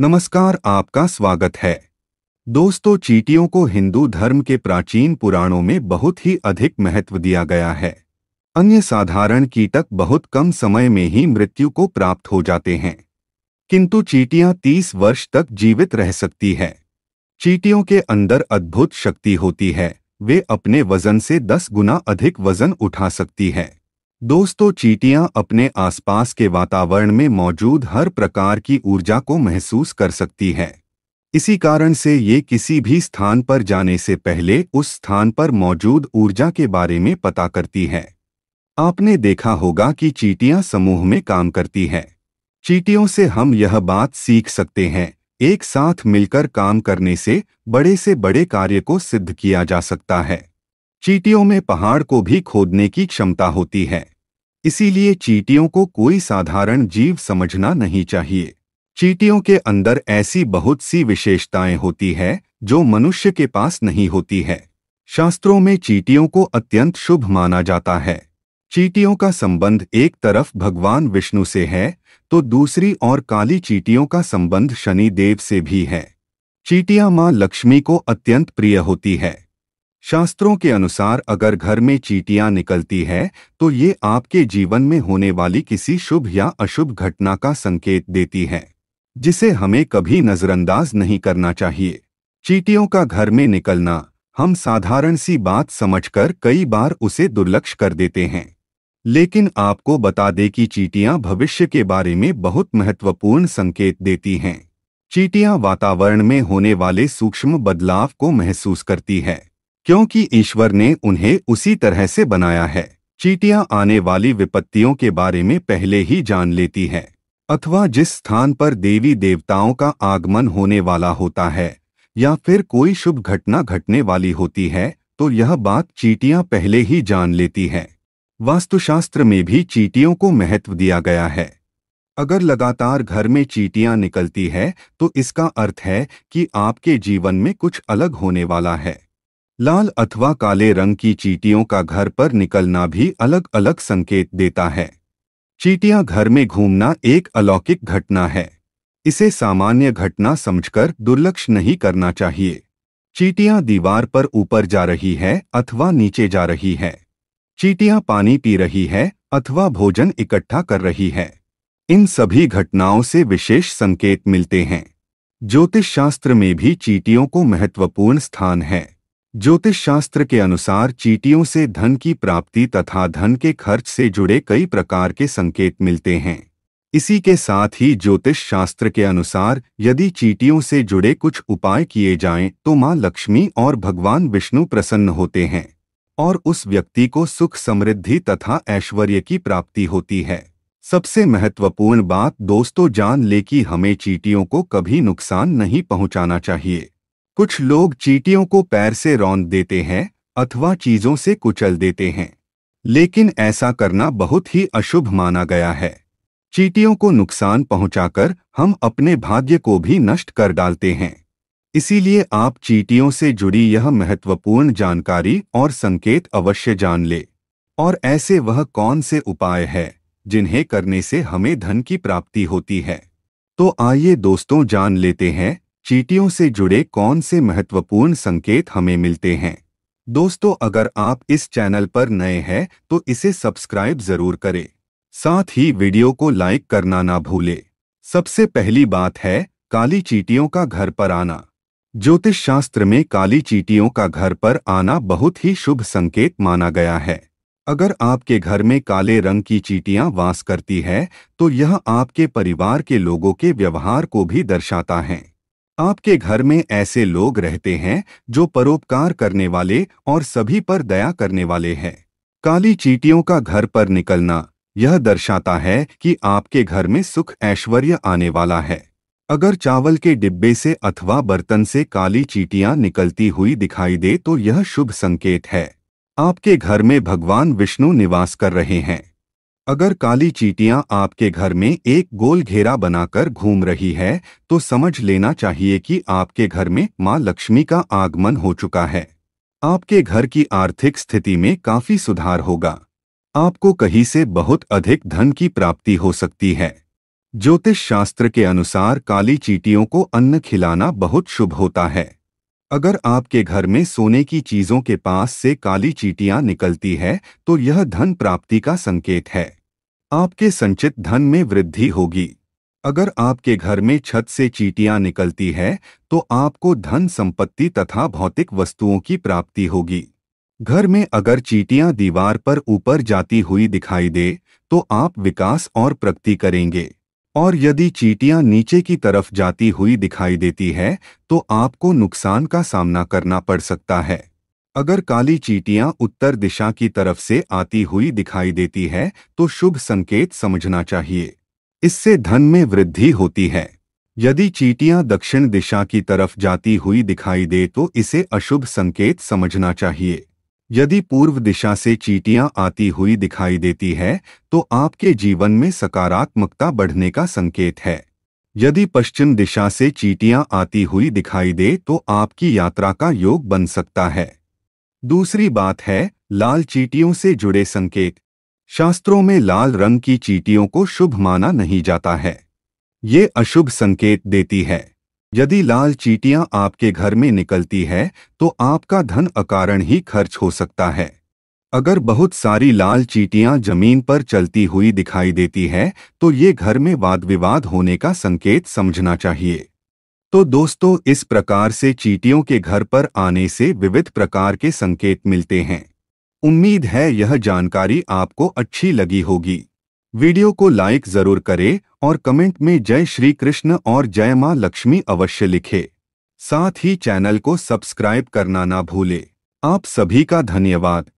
नमस्कार आपका स्वागत है दोस्तों चीटियों को हिंदू धर्म के प्राचीन पुराणों में बहुत ही अधिक महत्व दिया गया है अन्य साधारण कीटक बहुत कम समय में ही मृत्यु को प्राप्त हो जाते हैं किंतु चीटियां तीस वर्ष तक जीवित रह सकती है चीटियों के अंदर अद्भुत शक्ति होती है वे अपने वजन से दस गुना अधिक वजन उठा सकती है दोस्तों चीटियां अपने आसपास के वातावरण में मौजूद हर प्रकार की ऊर्जा को महसूस कर सकती हैं इसी कारण से ये किसी भी स्थान पर जाने से पहले उस स्थान पर मौजूद ऊर्जा के बारे में पता करती हैं आपने देखा होगा कि चीटियां समूह में काम करती हैं चीटियों से हम यह बात सीख सकते हैं एक साथ मिलकर काम करने से बड़े से बड़े कार्य को सिद्ध किया जा सकता है चीटियों में पहाड़ को भी खोदने की क्षमता होती है इसीलिए चीटियों को कोई साधारण जीव समझना नहीं चाहिए चीटियों के अंदर ऐसी बहुत सी विशेषताएं होती है जो मनुष्य के पास नहीं होती है शास्त्रों में चीटियों को अत्यंत शुभ माना जाता है चीटियों का संबंध एक तरफ भगवान विष्णु से है तो दूसरी और काली चीटियों का संबंध शनि देव से भी है चीटियां मां लक्ष्मी को अत्यंत प्रिय होती है शास्त्रों के अनुसार अगर घर में चीटियां निकलती है तो ये आपके जीवन में होने वाली किसी शुभ या अशुभ घटना का संकेत देती है जिसे हमें कभी नज़रअंदाज नहीं करना चाहिए चीटियों का घर में निकलना हम साधारण सी बात समझकर कई बार उसे दुर्लक्ष कर देते हैं लेकिन आपको बता दें कि चीटियां भविष्य के बारे में बहुत महत्वपूर्ण संकेत देती हैं चीटियां वातावरण में होने वाले सूक्ष्म बदलाव को महसूस करती है क्योंकि ईश्वर ने उन्हें उसी तरह से बनाया है चीटियां आने वाली विपत्तियों के बारे में पहले ही जान लेती हैं अथवा जिस स्थान पर देवी देवताओं का आगमन होने वाला होता है या फिर कोई शुभ घटना घटने वाली होती है तो यह बात चीटियां पहले ही जान लेती हैं वास्तुशास्त्र में भी चीटियों को महत्व दिया गया है अगर लगातार घर में चीटियां निकलती है तो इसका अर्थ है कि आपके जीवन में कुछ अलग होने वाला है लाल अथवा काले रंग की चीटियों का घर पर निकलना भी अलग अलग संकेत देता है चीटियां घर में घूमना एक अलौकिक घटना है इसे सामान्य घटना समझकर दुर्लक्ष नहीं करना चाहिए चीटियां दीवार पर ऊपर जा रही है अथवा नीचे जा रही है चीटियां पानी पी रही है अथवा भोजन इकट्ठा कर रही है इन सभी घटनाओं से विशेष संकेत मिलते हैं ज्योतिष शास्त्र में भी चीटियों को महत्वपूर्ण स्थान है ज्योतिष शास्त्र के अनुसार चीटियों से धन की प्राप्ति तथा धन के खर्च से जुड़े कई प्रकार के संकेत मिलते हैं इसी के साथ ही ज्योतिष शास्त्र के अनुसार यदि चीटियों से जुड़े कुछ उपाय किए जाएं तो मां लक्ष्मी और भगवान विष्णु प्रसन्न होते हैं और उस व्यक्ति को सुख समृद्धि तथा ऐश्वर्य की प्राप्ति होती है सबसे महत्वपूर्ण बात दोस्तों जान ले कि हमें चीटियों को कभी नुकसान नहीं पहुंचाना चाहिए कुछ लोग चीटियों को पैर से रौंद देते हैं अथवा चीजों से कुचल देते हैं लेकिन ऐसा करना बहुत ही अशुभ माना गया है चीटियों को नुकसान पहुंचाकर हम अपने भाग्य को भी नष्ट कर डालते हैं इसीलिए आप चीटियों से जुड़ी यह महत्वपूर्ण जानकारी और संकेत अवश्य जान ले और ऐसे वह कौन से उपाय है जिन्हें करने से हमें धन की प्राप्ति होती है तो आइए दोस्तों जान लेते हैं चीटियों से जुड़े कौन से महत्वपूर्ण संकेत हमें मिलते हैं दोस्तों अगर आप इस चैनल पर नए हैं तो इसे सब्सक्राइब जरूर करें साथ ही वीडियो को लाइक करना ना भूलें सबसे पहली बात है काली चीटियों का घर पर आना ज्योतिष शास्त्र में काली चीटियों का घर पर आना बहुत ही शुभ संकेत माना गया है अगर आपके घर में काले रंग की चीटियां वास करती है तो यह आपके परिवार के लोगों के व्यवहार को भी दर्शाता है आपके घर में ऐसे लोग रहते हैं जो परोपकार करने वाले और सभी पर दया करने वाले हैं काली चीटियों का घर पर निकलना यह दर्शाता है कि आपके घर में सुख ऐश्वर्य आने वाला है अगर चावल के डिब्बे से अथवा बर्तन से काली चीटियां निकलती हुई दिखाई दे तो यह शुभ संकेत है आपके घर में भगवान विष्णु निवास कर रहे हैं अगर काली चीटियां आपके घर में एक गोल घेरा बनाकर घूम रही है तो समझ लेना चाहिए कि आपके घर में मां लक्ष्मी का आगमन हो चुका है आपके घर की आर्थिक स्थिति में काफी सुधार होगा आपको कहीं से बहुत अधिक धन की प्राप्ति हो सकती है ज्योतिष शास्त्र के अनुसार काली चीटियों को अन्न खिलाना बहुत शुभ होता है अगर आपके घर में सोने की चीजों के पास से काली चीटियां निकलती है तो यह धन प्राप्ति का संकेत है आपके संचित धन में वृद्धि होगी अगर आपके घर में छत से चीटियां निकलती है तो आपको धन संपत्ति तथा भौतिक वस्तुओं की प्राप्ति होगी घर में अगर चीटियां दीवार पर ऊपर जाती हुई दिखाई दे तो आप विकास और प्रगति करेंगे और यदि चीटियां नीचे की तरफ जाती हुई दिखाई देती है तो आपको नुकसान का सामना करना पड़ सकता है अगर काली चीटियां उत्तर दिशा की तरफ से आती हुई दिखाई देती है तो शुभ संकेत समझना चाहिए इससे धन में वृद्धि होती है यदि चीटियां दक्षिण दिशा की तरफ जाती हुई दिखाई दे तो इसे अशुभ संकेत समझना चाहिए यदि पूर्व दिशा से चीटियां आती हुई दिखाई देती है तो आपके जीवन में सकारात्मकता बढ़ने का संकेत है यदि पश्चिम दिशा से चीटियां आती हुई दिखाई दे तो आपकी यात्रा का योग बन सकता है दूसरी बात है लाल चीटियों से जुड़े संकेत शास्त्रों में लाल रंग की चीटियों को शुभ माना नहीं जाता है ये अशुभ संकेत देती है यदि लाल चीटियां आपके घर में निकलती है तो आपका धन अकारण ही खर्च हो सकता है अगर बहुत सारी लाल चीटियां जमीन पर चलती हुई दिखाई देती है तो ये घर में वाद विवाद होने का संकेत समझना चाहिए तो दोस्तों इस प्रकार से चीटियों के घर पर आने से विविध प्रकार के संकेत मिलते हैं उम्मीद है यह जानकारी आपको अच्छी लगी होगी वीडियो को लाइक जरूर करें और कमेंट में जय श्री कृष्ण और जय माँ लक्ष्मी अवश्य लिखें साथ ही चैनल को सब्सक्राइब करना ना भूले आप सभी का धन्यवाद